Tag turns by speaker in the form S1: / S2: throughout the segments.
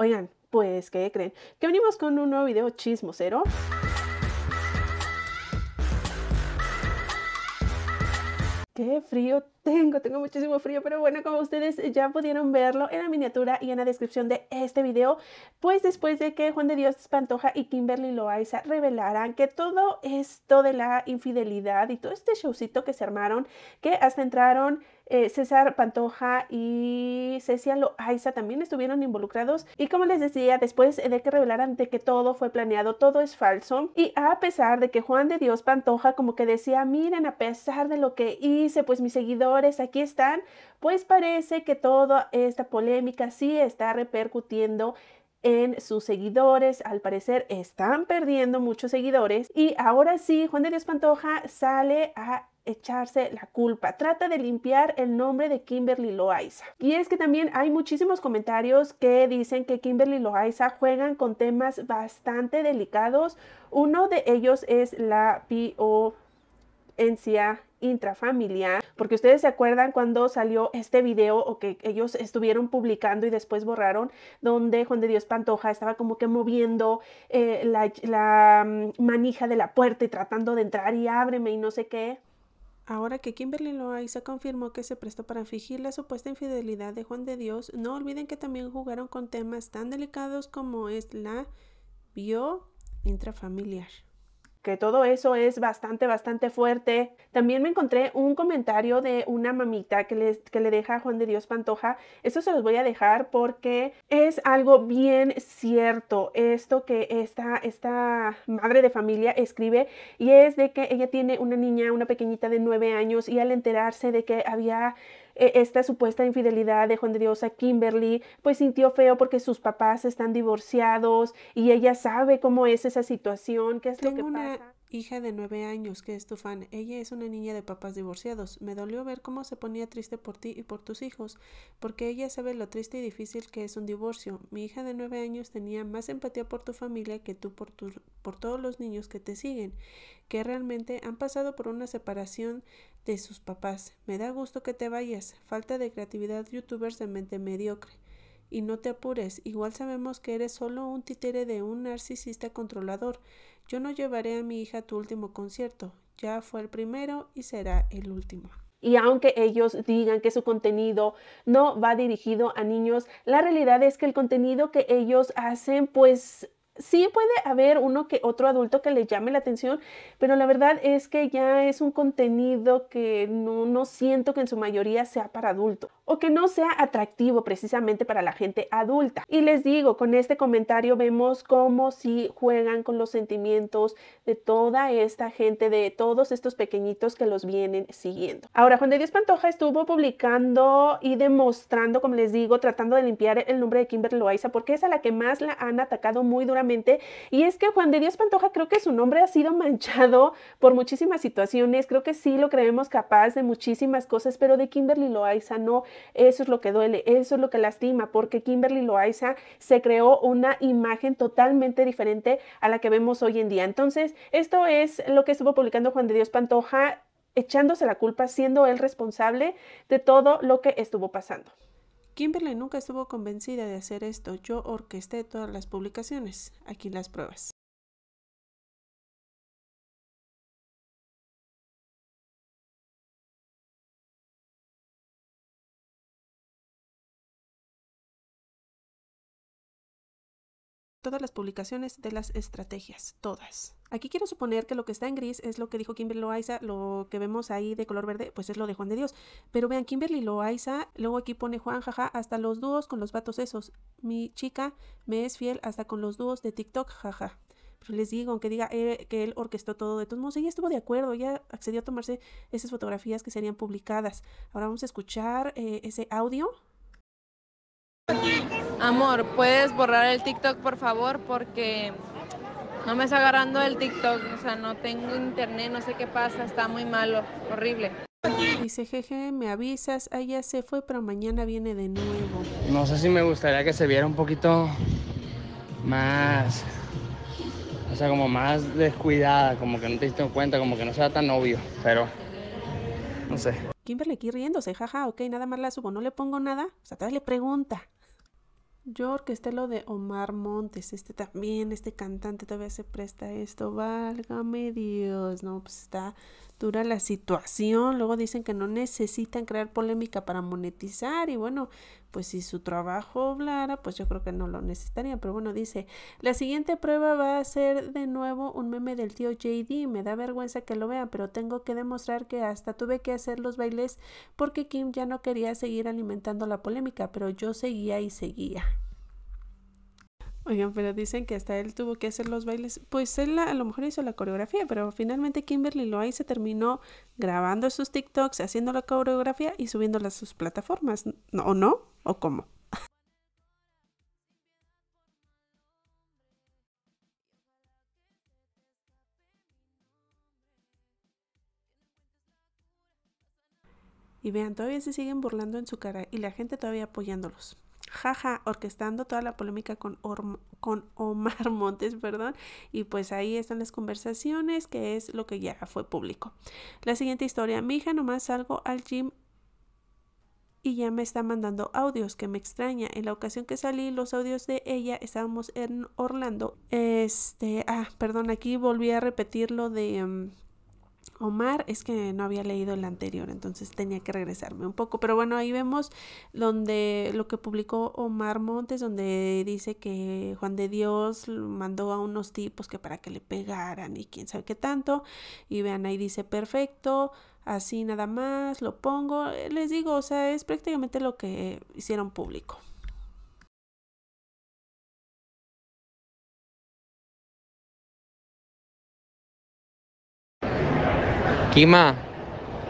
S1: Oigan, pues, ¿qué creen? Que venimos con un nuevo video chismosero. qué frío tengo, tengo muchísimo frío, pero bueno, como ustedes ya pudieron verlo en la miniatura y en la descripción de este video, pues después de que Juan de Dios Pantoja y Kimberly Loaiza revelaran que todo esto de la infidelidad y todo este showcito que se armaron, que hasta entraron eh, César Pantoja y Cecia Loaiza también estuvieron involucrados. Y como les decía, después de que revelaran de que todo fue planeado, todo es falso. Y a pesar de que Juan de Dios Pantoja como que decía, miren, a pesar de lo que hice, pues mis seguidores aquí están, pues parece que toda esta polémica sí está repercutiendo en sus seguidores. Al parecer están perdiendo muchos seguidores. Y ahora sí, Juan de Dios Pantoja sale a echarse la culpa. Trata de limpiar el nombre de Kimberly Loaiza. Y es que también hay muchísimos comentarios que dicen que Kimberly Loaiza juegan con temas bastante delicados. Uno de ellos es la pionencia intrafamiliar, porque ustedes se acuerdan cuando salió este video o que ellos estuvieron publicando y después borraron, donde Juan de Dios Pantoja estaba como que moviendo eh, la, mm, manija de la puerta y tratando de entrar y ábreme y no sé qué. Ahora que Kimberly Loaiza confirmó que se prestó para fingir la supuesta infidelidad de Juan de Dios, no olviden que también jugaron con temas tan delicados como es la bio intrafamiliar que todo eso es bastante, bastante fuerte. También me encontré un comentario de una mamita que, que le deja a Juan de Dios Pantoja. Eso se los voy a dejar porque es algo bien cierto esto que esta, esta madre de familia escribe y es de que ella tiene una niña, una pequeñita de nueve años y al enterarse de que había e, esta supuesta infidelidad de Juan de Dios a Kimberly, pues sintió feo porque sus papás están divorciados y ella sabe cómo es esa situación, qué es Tengo lo que una... hija de nueve años, que es tu fan. Ella es una niña de papás divorciados. Me dolió ver cómo se ponía triste por ti y por tus hijos, porque ella sabe lo triste y difícil que es un divorcio. Mi hija de nueve años tenía más empatía por tu familia que tú por, tu, por todos los niños que te siguen, que realmente han pasado por una separación de sus papás. Me da gusto que te vayas. Falta de creatividad youtubers de mente mediocre. Y no te apures, igual sabemos que eres solo un títere de un narcisista controlador. Yo no llevaré a mi hija a tu último concierto. Ya fue el primero y será el último. Y aunque ellos digan que su contenido no va dirigido a niños, la realidad es que el contenido que ellos hacen pues sí puede haber uno que otro adulto que le llame la atención, pero la verdad es que ya es un contenido que no, siento que en su mayoría sea para adulto o que no sea atractivo precisamente para la gente adulta. Y les digo, con este comentario vemos cómo si juegan con los sentimientos de toda esta gente, de todos estos pequeñitos que los vienen siguiendo. Ahora, Juan de Dios Pantoja estuvo publicando y demostrando, como les digo, tratando de limpiar el nombre de Kimberly Loaiza, porque es a la que más la han atacado muy duramente y es que Juan de Dios Pantoja creo que su nombre ha sido manchado por muchísimas situaciones, creo que sí lo creemos capaz de muchísimas cosas, pero de Kimberly Loaiza no, eso es lo que duele, eso es lo que lastima, porque Kimberly Loaiza se creó una imagen totalmente diferente a la que vemos hoy en día. Entonces, esto es lo que estuvo publicando Juan de Dios Pantoja echándose la culpa, siendo él responsable de todo lo que estuvo pasando. Kimberly nunca estuvo convencida de hacer esto. Yo orquesté todas las publicaciones. Aquí las pruebas. todas las publicaciones de las estrategias, todas. Aquí quiero suponer que lo que está en gris es lo que dijo Kimberly Loaiza, lo que vemos ahí de color verde, pues es lo de Juan de Dios. Pero vean, Kimberly Loaiza, luego aquí pone Juan, jaja, hasta los dúos con los vatos esos. Mi chica me es fiel hasta con los dúos de TikTok, jaja. Pero pues les digo, aunque diga que él orquestó todo, de todos modos, ella estuvo de acuerdo, ella accedió a tomarse esas fotografías que serían publicadas. Ahora vamos a escuchar eh, ese audio. Amor, ¿puedes borrar el TikTok por favor? Porque no me está agarrando el TikTok, o sea, no tengo internet, no sé qué pasa, está muy malo, horrible. Dice, jeje, me avisas, ah, se fue, pero mañana viene de nuevo. No sé si me gustaría que se viera un poquito más, o sea, como más descuidada, como que no te diste cuenta, como que no sea tan obvio, pero no sé. Kimberly aquí riéndose, jaja, ok, nada más la subo, no le pongo nada, o sea, tal vez le pregunta. Yo este lo de Omar Montes, este también, este cantante todavía se presta esto, válgame Dios, no, pues está dura la situación. Luego dicen que no necesitan crear polémica para monetizar y bueno, pues si su trabajo hablara, pues yo creo que no lo necesitaría. Pero bueno, dice, la siguiente prueba va a ser de nuevo un meme del tío JD. Me da vergüenza que lo vean, pero tengo que demostrar que hasta tuve que hacer los bailes porque Kim ya no quería seguir alimentando la polémica, pero yo seguía y seguía. Oigan, pero dicen que hasta él tuvo que hacer los bailes. Pues él a lo mejor hizo la coreografía, pero finalmente Kimberly Loay se terminó grabando sus TikToks, haciendo la coreografía y subiéndola a sus plataformas. ¿O no? ¿O cómo? Y vean, todavía se siguen burlando en su cara y la gente todavía apoyándolos jaja, orquestando toda la polémica con, con Omar Montes, perdón, y pues ahí están las conversaciones, que es lo que ya fue público. La siguiente historia, mi hija nomás salgo al gym y ya me está mandando audios que me extraña. En la ocasión que salí, los audios de ella estábamos en Orlando. Este, ah, perdón, aquí volví a repetir lo de mm, Omar es que no había leído el anterior, entonces tenía que regresarme un poco. Pero bueno, ahí vemos donde lo que publicó Omar Montes, donde dice que Juan de Dios mandó a unos tipos que para que le pegaran y quién sabe qué tanto. Y vean, ahí dice perfecto, así nada más, lo pongo. Eh, les digo, o sea, es prácticamente lo que hicieron público. Kima,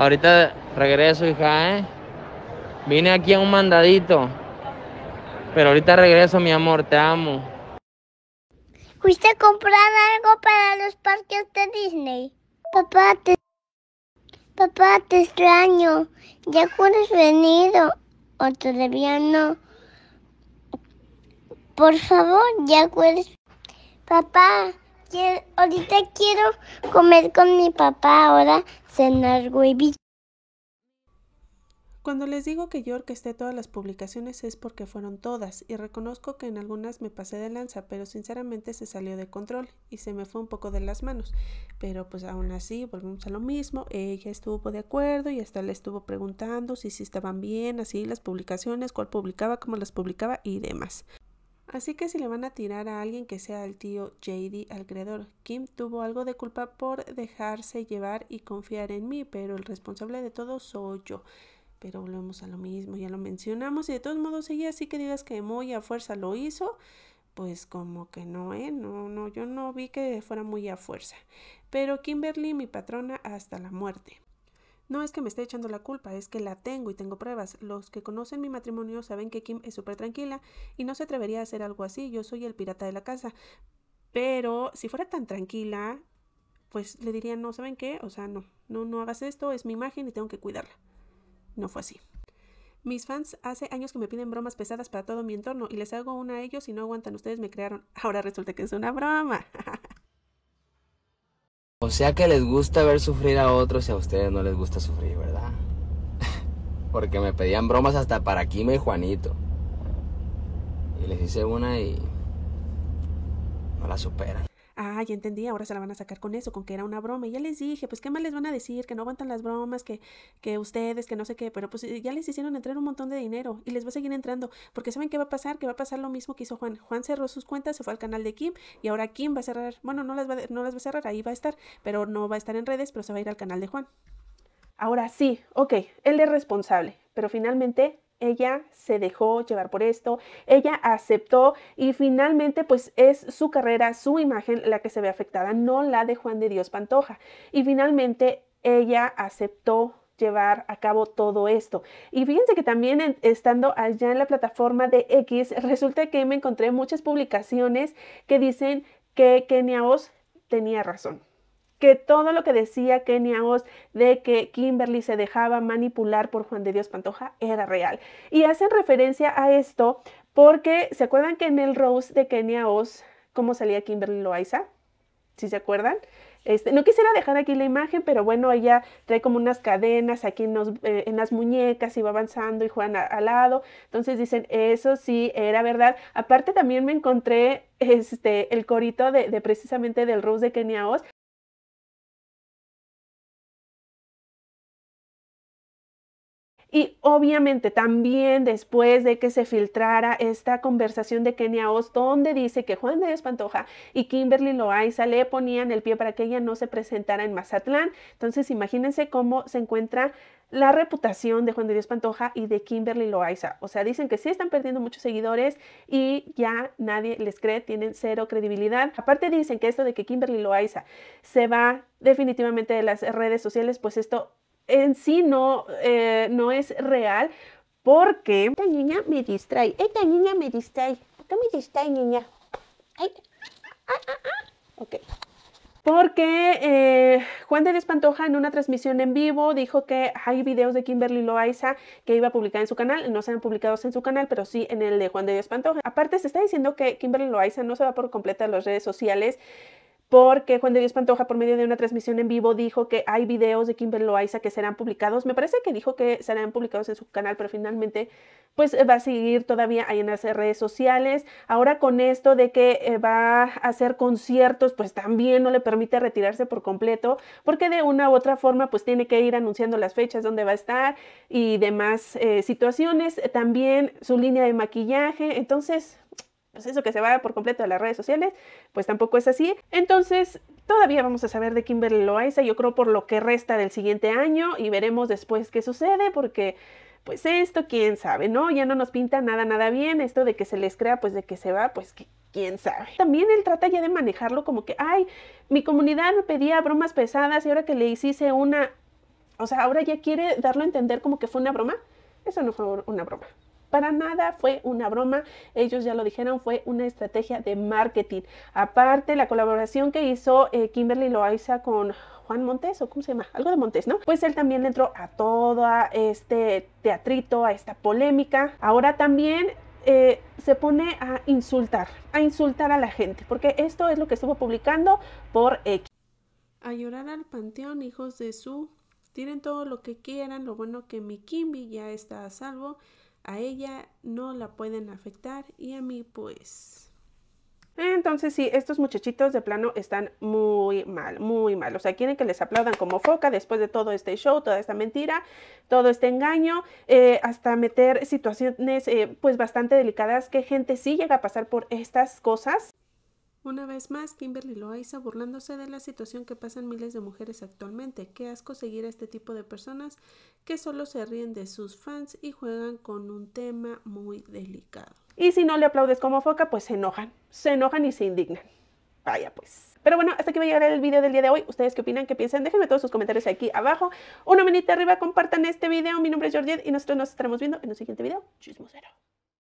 S1: ahorita regreso, hija, ¿eh? Vine aquí a un mandadito. Pero ahorita regreso, mi amor, te amo. ¿Fuiste a comprar algo para los parques de Disney? Papá, te, Papá, te extraño. ¿Ya has venido? ¿O todavía no? Por favor, ya puedes. Papá, ahorita quiero comer con mi papá. Ahora cuando les digo que yo orquesté todas las publicaciones es porque fueron todas y reconozco que en algunas me pasé de lanza, pero sinceramente se salió de control y se me fue un poco de las manos. Pero pues aún así volvemos a lo mismo, ella estuvo de acuerdo y hasta le estuvo preguntando si, si estaban bien, así las publicaciones, cuál publicaba, cómo las publicaba y demás. Así que si le van a tirar a alguien que sea el tío JD al creador, Kim tuvo algo de culpa por dejarse llevar y confiar en mí, pero el responsable de todo soy yo. Pero volvemos a lo mismo, ya lo mencionamos y de todos modos ella así que digas que muy a fuerza lo hizo, pues como que no, ¿eh? No, no, yo no vi que fuera muy a fuerza. Pero Kimberly, mi patrona, hasta la muerte. No es que me esté echando la culpa, es que la tengo y tengo pruebas. Los que conocen mi matrimonio saben que Kim es súper tranquila y no se atrevería a hacer algo así. Yo soy el pirata de la casa. Pero si fuera tan tranquila, pues le dirían, no, ¿saben qué? O sea, no, no, no hagas esto, es mi imagen y tengo que cuidarla. No fue así. Mis fans hace años que me piden bromas pesadas para todo mi entorno y les hago una a ellos y no aguantan, ustedes me crearon. Ahora resulta que es una broma. O sea que les gusta ver sufrir a otros y a ustedes no les gusta sufrir, ¿verdad? Porque me pedían bromas hasta para Kima y Juanito. Y les hice una y no la superan. Ah, ya entendí, ahora se la van a sacar con eso, con que era una broma. Y ya les dije, pues qué más les van a decir, que no aguantan las bromas, que, que ustedes, que no sé qué, pero pues eh, ya les hicieron entrar un montón de dinero y les va a seguir entrando, porque ¿saben qué va a pasar? Que va a pasar lo mismo que hizo Juan. Juan cerró sus cuentas, se fue al canal de Kim y ahora Kim va a cerrar, bueno, no las va, no las va a cerrar, ahí va a estar, pero no va a estar en redes, pero se va a ir al canal de Juan. Ahora sí, ok, él es responsable, pero finalmente ella se dejó llevar por esto, ella aceptó y finalmente pues es su carrera, su imagen la que se ve afectada, no la de Juan de Dios Pantoja. Y finalmente ella aceptó llevar a cabo todo esto. Y fíjense que también estando allá en la plataforma de X, resulta que me encontré muchas publicaciones que dicen que Kenia Oz tenía razón que todo lo que decía Kenia Oz de que Kimberly se dejaba manipular por Juan de Dios Pantoja era real. Y hacen referencia a esto porque se acuerdan que en el Rose de Kenia Oz, ¿cómo salía Kimberly Loaiza? si se acuerdan? Este, no quisiera dejar aquí la imagen, pero bueno, ella trae como unas cadenas aquí en, eh, las muñecas y va avanzando y Juan al lado. Entonces dicen, eso sí era verdad. Aparte también me encontré este, el corito de, precisamente del Rose de Kenia Oz, Y obviamente también después de que se filtrara esta conversación de Kenia Oz, donde dice que Juan de Dios Pantoja y Kimberly Loaiza le ponían el pie para que ella no se presentara en Mazatlán. Entonces imagínense cómo se encuentra la reputación de Juan de Dios Pantoja y de Kimberly Loaiza. O sea, dicen que sí están perdiendo muchos seguidores y ya nadie les cree, tienen cero credibilidad. Aparte dicen que esto de que Kimberly Loaiza se va definitivamente de las redes sociales, pues esto en sí no, eh, no es real porque esta niña me distrae, esta niña me distrae, ¿por qué me distrae niña? Ah, ah, ah. Porque eh, Juan de Pantoja en una transmisión en vivo dijo que hay videos de Kimberly Loaiza que iba a publicar en su canal. No se han publicado en su canal, pero sí en el de Juan de Despantoja. Aparte, se está diciendo que Kimberly Loaiza no se va por completo a las redes sociales porque Juan de Dios Pantoja, por medio de una transmisión en vivo, dijo que hay videos de Kimberly Loaiza que serán publicados. Me parece que dijo que serán publicados en su canal, pero finalmente pues va a seguir todavía ahí en las redes sociales. Ahora con esto de que eh, va a hacer conciertos, pues también no le permite retirarse por completo, porque de una u otra forma pues tiene que ir anunciando las fechas donde va a estar y demás eh, situaciones. También su línea de maquillaje. Entonces, pues, eso que se va por completo a las redes sociales, pues tampoco es así. Entonces, todavía vamos a saber de Kimberly Loaiza, yo creo por lo que resta del siguiente año y veremos después qué sucede porque pues esto quién sabe, ¿no? Ya no nos pinta nada nada bien esto de que se les crea, pues de que se va, pues quién sabe. También él trata ya de manejarlo como que, ay, mi comunidad me pedía bromas pesadas y ahora que le hiciste una, o sea, ahora ya quiere darlo a entender como que fue una broma. Eso no fue una broma. Para nada fue una broma, ellos ya lo dijeron, fue una estrategia de marketing. Aparte, la colaboración que hizo eh, Kimberly Loaiza con Juan Montes, o cómo se llama, algo de Montes, ¿no? Pues él también entró a todo a este teatrito, a esta polémica. Ahora también eh, se pone a insultar, a insultar a la gente, porque esto es lo que estuvo publicando por X. A llorar al panteón, hijos de su. Tienen todo lo que quieran, lo bueno que mi Kimby ya está a salvo a ella no la pueden afectar y a mí pues... Entonces sí, estos muchachitos de plano están muy mal, muy mal. O sea, quieren que les aplaudan como foca después de todo este show, toda esta mentira, todo este engaño, eh, hasta meter situaciones eh, pues bastante delicadas que gente sí llega a pasar por estas cosas. Una vez más, Kimberly Loaiza burlándose de la situación que pasan miles de mujeres actualmente. Qué asco seguir a este tipo de personas que solo se ríen de sus fans y juegan con un tema muy delicado. Y si no le aplaudes como foca, pues se enojan, se enojan y se indignan. Vaya pues. Pero bueno, hasta aquí va a llegar el video del día de hoy. ¿Ustedes qué opinan? ¿Qué piensan? Déjenme todos sus comentarios aquí abajo. Una manita arriba, compartan este video. Mi nombre es Georgette y nosotros nos estaremos viendo en el siguiente video. Chismosero.